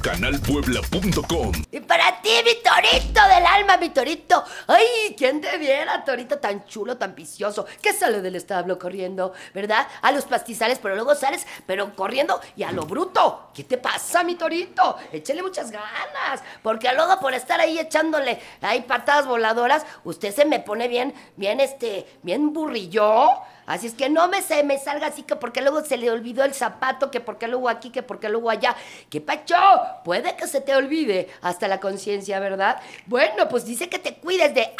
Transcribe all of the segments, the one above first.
canalpuebla.com. Y para ti, mi torito del alma, mi torito. Ay, ¿quién te viera, torito tan chulo, tan vicioso, que sale del establo corriendo, ¿verdad? A los pastizales, pero luego sales, pero corriendo y a lo bruto. ¿Qué te pasa, mi torito? Échele muchas ganas, porque luego por estar ahí echándole ahí patadas voladoras, usted se me pone bien, bien este, bien burrillo. Así es que no me se me salga así que porque luego se le olvidó el zapato, que porque luego aquí, que porque luego allá. ¿Qué pacho? puede que se te olvide hasta la conciencia, ¿verdad? Bueno, pues dice que te cuides de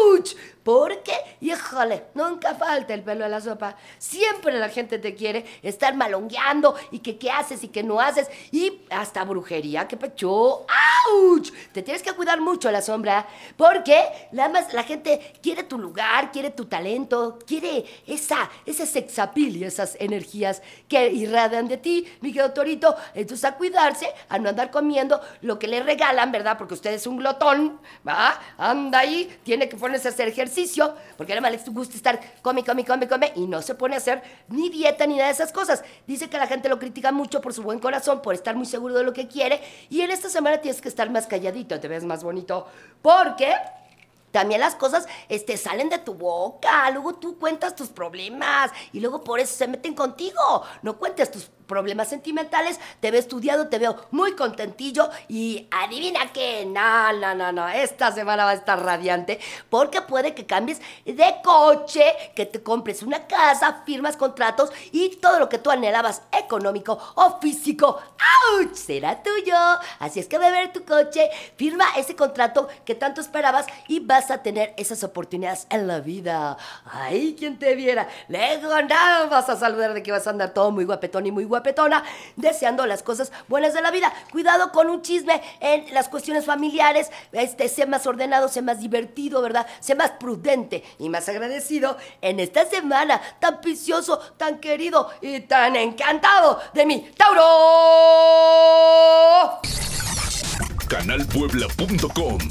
¡ouch! Porque, híjole, nunca falta el pelo a la sopa. Siempre la gente te quiere estar malongueando y que qué haces y qué no haces. Y hasta brujería, que pecho. ¡Auch! te tienes que cuidar mucho la sombra, porque nada más la gente quiere tu lugar, quiere tu talento, quiere esa, ese sexapil y esas energías que irradian de ti, mi querido Torito. Entonces, a cuidarse, a no andar comiendo lo que le regalan, ¿verdad? Porque usted es un glotón, ¿va? Anda ahí, tiene que ponerse a hacer ejercicio, porque además le gusta estar come, come, come, come, y no se pone a hacer ni dieta ni nada de esas cosas. Dice que la gente lo critica mucho por su buen corazón, por estar muy seguro de lo que quiere, y en esta semana tienes que estar más calladito te ves más bonito, porque también las cosas este, salen de tu boca. Luego tú cuentas tus problemas y luego por eso se meten contigo. No cuentes tus problemas sentimentales. Te veo estudiado, te veo muy contentillo y adivina qué. No, no, no, no. Esta semana va a estar radiante porque puede que cambies de coche, que te compres una casa, firmas contratos y todo lo que tú anhelabas económico o físico. ¡ouch! Será tuyo. Así es que beber tu coche, firma ese contrato que tanto esperabas y vas a tener esas oportunidades en la vida. Ahí, quien te viera. Luego nada vas a saludar de que vas a andar todo muy guapetón y muy guapetona, deseando las cosas buenas de la vida. Cuidado con un chisme en las cuestiones familiares. Este, sé más ordenado, sé más divertido, ¿verdad? Sé más prudente y más agradecido en esta semana tan precioso, tan querido y tan encantado de mi Tauro. Canalpuebla.com